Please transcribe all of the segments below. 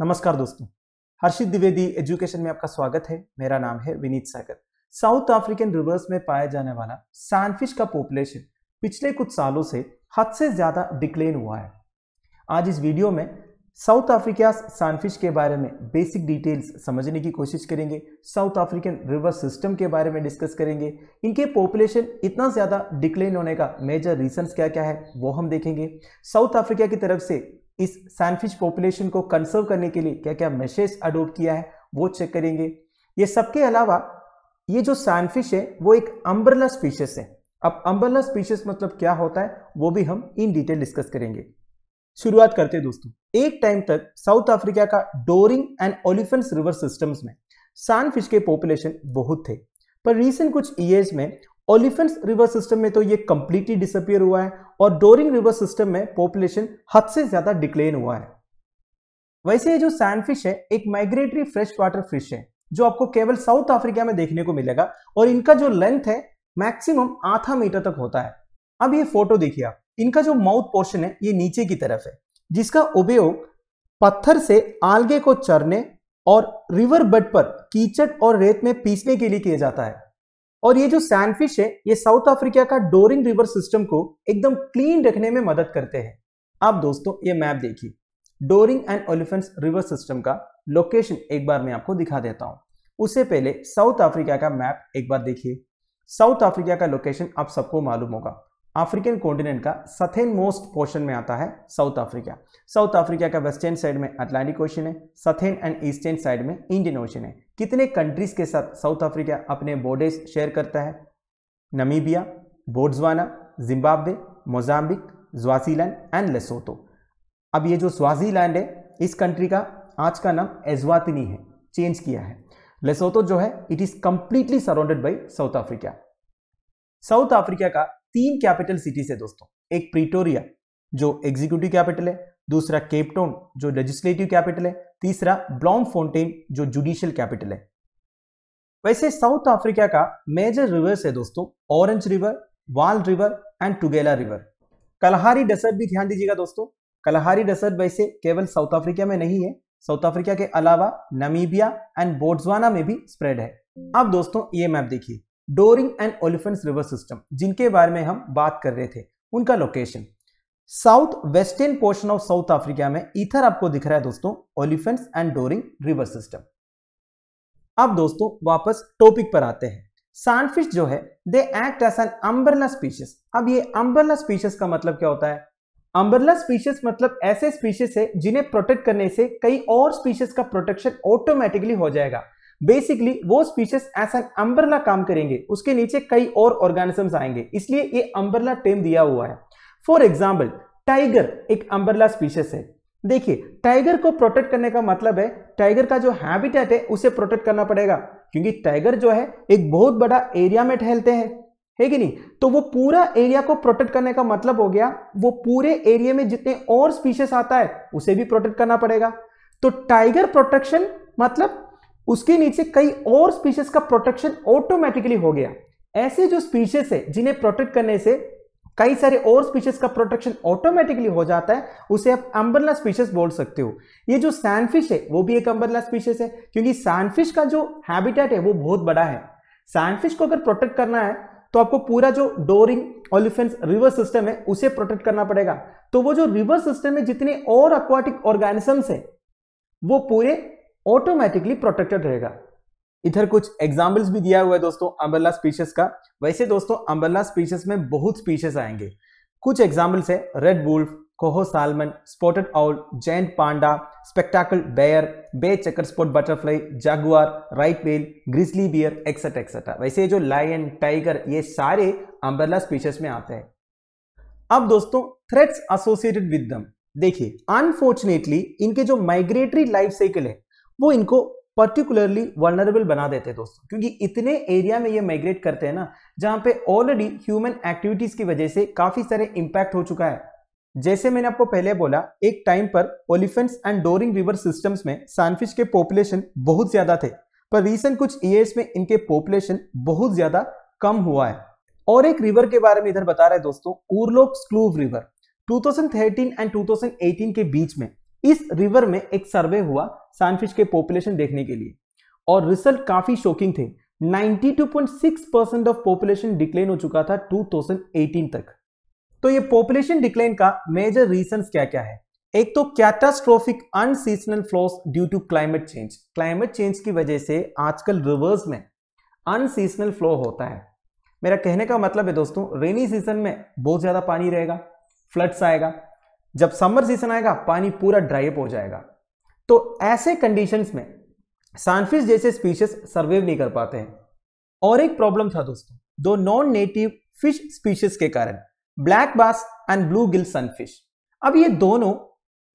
नमस्कार दोस्तों हर्षित द्विवेदी एजुकेशन में आपका स्वागत है मेरा नाम है Vineet Sagar South African rivers में पाया जाने वाला सैनफिश का पॉपुलेशन पिछले कुछ सालों से हद से ज़्यादा डिक्लेन हुआ है आज इस वीडियो में साउथ अफ्रीका सैनफिश के बारे में बेसिक डिटेल्स समझने की कोशिश करेंगे साउथ अफ्रीकन रिवर सिस्टम के बारे में डिस्कस करेंगे इनके पॉपुलेशन इतना ज़्यादा डिक्लेन होने का मेजर रीजंस क्या क्या है वो हम देखेंगे साउथ अफ्रीका की तरफ से इस सैनफिश पॉपुलेशन को कंसर्व करने के लिए क्या क्या मेशेज अडोप्ट किया है वो चेक करेंगे ये सबके अलावा ये जो सैनफिश है वो एक अम्बरला स्पीशीज है अब अम्बरला स्पीशीज मतलब क्या होता है वो भी हम इन डिटेल डिस्कस करेंगे शुरुआत करते हैं दोस्तों एक टाइम तक साउथ अफ्रीका का Doring and Olifants river systems में सैनफिश के पॉपुलेशन बहुत थे पर रीसेंट कुछ ईयर्स में ओलिफेंट्स रिवर सिस्टम में तो ये कंप्लीटली डिसअपियर हुआ है और डोरिंग रिवर सिस्टम में पॉपुलेशन हद से ज्यादा डिक्लेन हुआ है वैसे ये जो सैंडफिश है एक माइग्रेटरी फ्रेश वाटर फिश है जो आपको केवल साउथ अफ्रीका में देखने को मिलेगा और इनका जो लेंथ है मैक्सिमम आधा मीटर तक होता है अब ये फोटो देखिए आप इनका जो माउथ पोर्शन है ये नीचे की तरफ है जिसका उपयोग पत्थर से आलगे को चरने और रिवर बेड पर कीचड़ और रेत में पीसने के लिए किया जाता है और ये जो सैंडफिश है ये साउथ अफ्रीका का डोरिंग रिवर सिस्टम को एकदम क्लीन रखने में मदद करते हैं आप दोस्तों ये मैप देखिए Doring and Olifants river system का लोकेशन एक बार मैं आपको दिखा देता हूँ उससे पहले साउथ अफ्रीका का मैप एक बार देखिए साउथ अफ्रीका का लोकेशन आप सबको मालूम होगा अफ्रीकन कॉन्टिनेंट का सथेन मोस्ट पोर्शन में आता है साउथ अफ्रीका साउथ अफ्रीका का वेस्टर्न साइड में अटलांटिक ओशन है सथेन एंड ईस्टर्न साइड में इंडियन ओशन है कितने कंट्रीज के साथ साउथ अफ्रीका अपने बॉर्डर्स शेयर करता है Namibia Botswana Zimbabwe Mozambique Swaziland and Lesotho अब ये जो स्वाजीलैंड है इस कंट्री का आज का नाम एजवातिनी है चेंज किया है लेसोतो जो है it is completely surrounded by South Africa South Africa का तीन कैपिटल सिटीज है दोस्तों एक प्रिटोरिया जो एग्जीक्यूटिव कैपिटल है दूसरा केपटाउन जो लेजिस्लेटिव कैपिटल है तीसरा ब्लॉम फोन्टेन जो जुडिशियल कैपिटल है वैसे साउथ अफ्रीका का मेजर रिवर्स है दोस्तों Orange river Vaal river and Tugela river Kalahari desert भी ध्यान दीजिएगा दोस्तों कलहारी डेसर्ट वैसे केवल साउथ अफ्रीका में नहीं है साउथ अफ्रीका के अलावा नमीबिया एंड बोट्सवाना में भी स्प्रेड है अब दोस्तों ये मैप देखिए Doring and Olifants river system जिनके बारे में हम बात कर रहे थे उनका location south western portion of South Africa में इथर आपको दिख रहा है दोस्तों Olifants and Doring river system अब दोस्तों वापस टॉपिक पर आते हैं सैंडफिश जो है they act as an umbrella species अब ये अम्बरला स्पीशीज का मतलब क्या होता है अम्बरला स्पीशीज मतलब ऐसे स्पीशीज है जिन्हें प्रोटेक्ट करने से कई और स्पीशीज का प्रोटेक्शन ऑटोमेटिकली हो जाएगा बेसिकली वो स्पीशीज एस एन अम्बरला काम करेंगे उसके नीचे कई और ऑर्गेनिजम्स आएंगे इसलिए ये अम्बरला टेम दिया हुआ है फॉर एग्जाम्पल टाइगर एक अम्बरला स्पीशीज है देखिए टाइगर को प्रोटेक्ट करने का मतलब है टाइगर का जो हैबिटेट है उसे प्रोटेक्ट करना पड़ेगा क्योंकि टाइगर जो है एक बहुत बड़ा एरिया में ठहलते हैं है कि नहीं तो वो पूरा एरिया को प्रोटेक्ट करने का मतलब हो गया वो पूरे एरिया में जितने और स्पीशीज आता है उसे भी प्रोटेक्ट करना पड़ेगा तो टाइगर प्रोटेक्शन मतलब उसके नीचे कई और स्पीशीज का प्रोटेक्शन ऑटोमेटिकली हो गया ऐसे जो स्पीशीज है जिन्हें प्रोटेक्ट करने से कई सारे और स्पीशीज का प्रोटेक्शन ऑटोमेटिकली हो जाता है उसे आप अम्बरला स्पीशीज बोल सकते हो ये जो सैनफिश है वो भी एक अम्बरला स्पीशीज है क्योंकि सैनफिश का जो हैबिटेट है वो बहुत बड़ा है सैनफिश को अगर प्रोटेक्ट करना है तो आपको पूरा जो डोरिंग ऑलिफेंस रिवर सिस्टम है उसे प्रोटेक्ट करना पड़ेगा तो वो जो रिवर सिस्टम में जितने और अक्वाटिक ऑर्गेनिजम्स है वो पूरे ऑटोमेटिकली प्रोटेक्टेड रहेगा इधर कुछ एग्जाम्पल्स भी दिया हुआ है दोस्तों अम्बरला स्पीशीज का वैसे दोस्तों अम्बरला स्पीशीज में बहुत स्पीशीज आएंगे कुछ एग्जाम्पल्स है red wolf coho salmon spotted owl giant panda spectacle bear bay checker spot butterfly jaguar right whale grizzly bear etcetera etcetera वैसे जो लायन टाइगर ये सारे अम्बरला स्पीशीज में आते हैं अब दोस्तों थ्रेट्स एसोसिएटेड विद दम देखिए अनफॉर्चुनेटली इनके जो माइग्रेटरी लाइफ साइकिल है वो इनको पर्टिकुलरली वर्नरेबल बना देते हैं दोस्तों क्योंकि इतने एरिया में ये माइग्रेट करते हैं ना जहाँ पे ऑलरेडी ह्यूमन एक्टिविटीज की वजह से काफी सारे इम्पैक्ट हो चुका है जैसे मैंने आपको पहले बोला एक टाइम पर Olifants and Doring river systems में सैनफिश के पॉपुलेशन बहुत ज्यादा थे पर रिसेंट कुछ ईयर्स में इनके पॉपुलेशन बहुत ज्यादा कम हुआ है और एक रिवर के बारे में इधर बता रहे दोस्तों उर्लोक स्क्लूव रिवर 2013 एंड 2018 के बीच में इस रिवर में एक सर्वे हुआ सैनफिश के पॉपुलेशन देखने के लिए और रिजल्ट काफी शॉकिंग थे 92.6 परसेंट ऑफ पॉपुलेशन डिक्लाइन हो चुका था 2018 तक तो ये पॉपुलेशन डिक्लाइन का मेजर रीजन क्या क्या है एक तो catastrophic unseasonal floods due to climate change climate change की वजह से आजकल रिवर्स में अनसीजनल फ्लो होता है मेरा कहने का मतलब है दोस्तों रेनी सीजन में बहुत ज़्यादा पानी रहेगा फ्लड्स आएगा जब समर सीजन आएगा पानी पूरा ड्राई अप हो जाएगा तो ऐसे कंडीशंस में सनफिश जैसे स्पीशीज सर्वाइव नहीं कर पाते हैं और एक प्रॉब्लम था दोस्तों दो नॉन नेटिव फिश स्पीशीज के कारण ब्लैक बास एंड ब्लू गिल सनफिश अब ये दोनों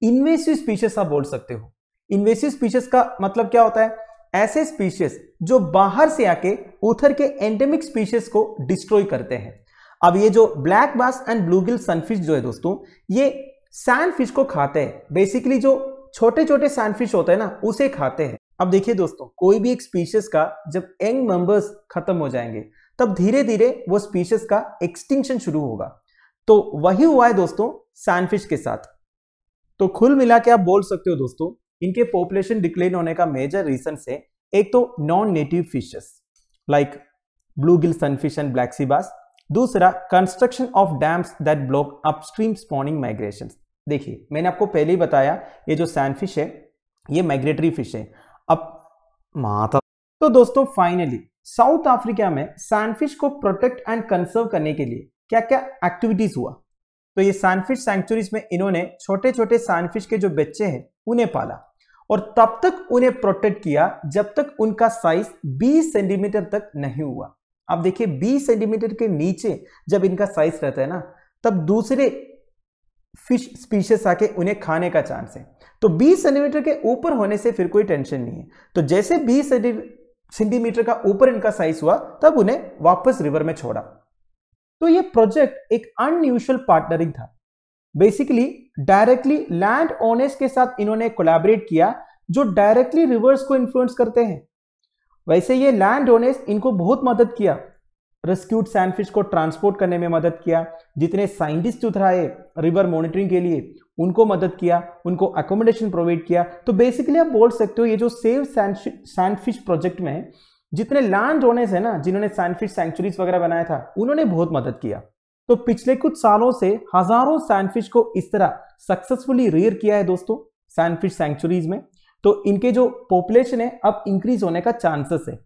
इन्वेसिव स्पीशीज आप बोल सकते हो इन्वेसिव स्पीशीज का मतलब क्या होता है ऐसे स्पीशीज जो बाहर से आके उथर के एंडेमिक स्पीशीज को डिस्ट्रॉय करते हैं अब ये जो ब्लैक बास एंड ब्लू गिल सनफिश जो है दोस्तों ये सैंड फिश को खाते हैं बेसिकली जो छोटे छोटे सैंड फिश होते हैं ना उसे खाते हैं अब देखिए दोस्तों कोई भी एक स्पीशीज का जब यंग मेंबर्स खत्म हो जाएंगे तब धीरे धीरे वो स्पीशीज का एक्सटिंक्शन शुरू होगा तो वही हुआ है दोस्तों फिश के साथ तो खुल मिला के आप बोल सकते हो दोस्तों इनके पॉपुलेशन डिक्लेन होने का मेजर रीजन है एक तो non native fishes like blue gill sunfish and black sea bass दूसरा construction of dams that block upstream spawning migration देखिए मैंने आपको पहले ही बताया ये जो सैनफिश है ये माइग्रेटरी फिश है अब माता तो दोस्तों फाइनली साउथ अफ्रीका में सैनफिश को प्रोटेक्ट एंड कंसर्व करने के लिए क्या क्या एक्टिविटीज हुआ तो ये सैनफिश सैंक्चुरीज में इन्होंने छोटे छोटे सैनफिश के जो बच्चे हैं उन्हें पाला और तब तक उन्हें प्रोटेक्ट किया जब तक उनका साइज 20 सेंटीमीटर तक नहीं हुआ आप देखिए 20 सेंटीमीटर के नीचे जब इनका साइज रहता है ना तब दूसरे फिश स्पीशीज आके उन्हें खाने का चांस है तो 20 सेंटीमीटर के ऊपर होने से फिर कोई टेंशन नहीं है तो जैसे 20 सेंटीमीटर का ऊपर इनका साइज हुआ तब उन्हें वापस रिवर में छोड़ा तो ये प्रोजेक्ट एक अनयूजल पार्टनरिंग था बेसिकली डायरेक्टली लैंड ओनर्स के साथ इन्होंने कोलैबोरेट किया जो डायरेक्टली रिवर्स को इन्फ्लुएंस करते हैं वैसे ये लैंड ओनर्स इनको बहुत मदद किया रेस्क्यूड सैंडफिश को ट्रांसपोर्ट करने में मदद किया जितने साइंटिस्ट उतराए रिवर मॉनिटरिंग के लिए उनको मदद किया उनको अकोमोडेशन प्रोवाइड किया तो बेसिकली आप बोल सकते हो ये जो सेव सैंडफिश प्रोजेक्ट में जितने लैंड ओनर्स है ना जिन्होंने सैंडफिश सेंचुरीज वगैरह बनाया था उन्होंने बहुत मदद किया तो पिछले कुछ सालों से हजारों सैंडफिश को इस तरह सक्सेसफुली रेयर किया है दोस्तों सैंडफिश सेंचुरीज में तो इनके जो पॉपुलेशन है अब इंक्रीज होने का चांसेस है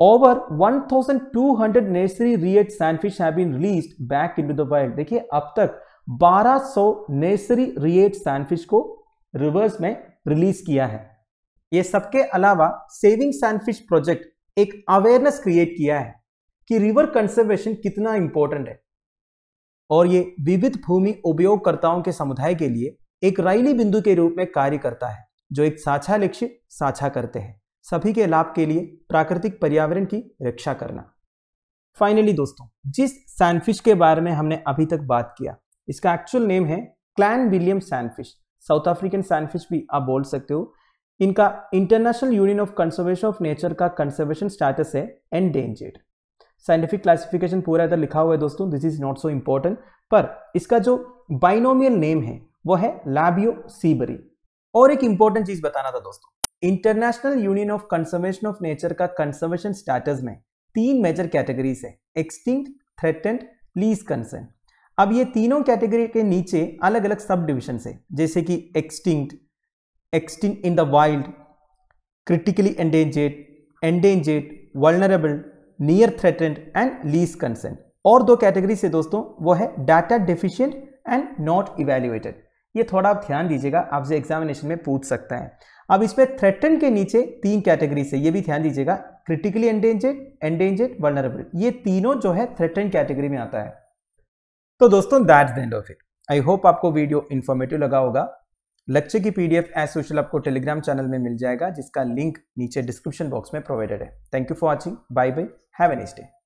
over 1200 nursery reared sandfish have been released back into the wild देखिए अब तक 1200 नेसरी रिएट सैनफिश को रिवर्स में रिलीज किया है ये सबके अलावा सेविंग सैनफिश प्रोजेक्ट एक अवेयरनेस क्रिएट किया है कि रिवर कंजर्वेशन कितना इंपॉर्टेंट है और ये विविध भूमि उपयोगकर्ताओं के समुदाय के लिए एक राइली बिंदु के रूप में कार्य करता है जो एक साछा लक्ष्य साछा करते हैं सभी के लाभ के लिए प्राकृतिक पर्यावरण की रक्षा करना फाइनली दोस्तों जिस सैनफिश के बारे में हमने अभी तक बात किया इसका एक्चुअल नेम है Clanwilliam sandfish South African sandfish भी आप बोल सकते हो इनका International Union of Conservation of Nature का कंजर्वेशन स्टेटस है एंडेंजर्ड साइंटिफिक क्लासिफिकेशन पूरा इधर लिखा हुआ है दोस्तों this is not so important पर इसका जो बाइनोमियल नेम है वो है लैबियो सीबरी और एक इंपॉर्टेंट चीज बताना था दोस्तों International Union of Conservation of Nature का कंजर्वेशन स्टेटस में तीन मेजर कैटेगरीज है एक्सटिंक्ट थ्रेटेंड प्लीज कंसर्न अब ये तीनों कैटेगरी के नीचे अलग अलग सब डिविजन है जैसे कि extinct extinct in the wild critically endangered endangered vulnerable near threatened and least concern और दो कैटेगरी से दोस्तों वो है data deficient and not evaluated ये थोड़ा आप ध्यान दीजिएगा आपसे एग्जामिनेशन में पूछ सकता है अब इसमें थ्रेटन के नीचे तीन कैटेगरी से ये भी ध्यान दीजिएगा क्रिटिकली एंडेंजेड एंडेंजेड वर्नरेबल ये तीनों जो है थ्रेटन कैटेगरी में आता है तो दोस्तों that's the end of it I hope आपको वीडियो इन्फॉर्मेटिव लगा होगा लेक्चर की पीडीएफ एज सोशल आपको टेलीग्राम चैनल में मिल जाएगा जिसका लिंक नीचे डिस्क्रिप्शन बॉक्स में प्रोवाइडेड है thank you for watching bye bye have an day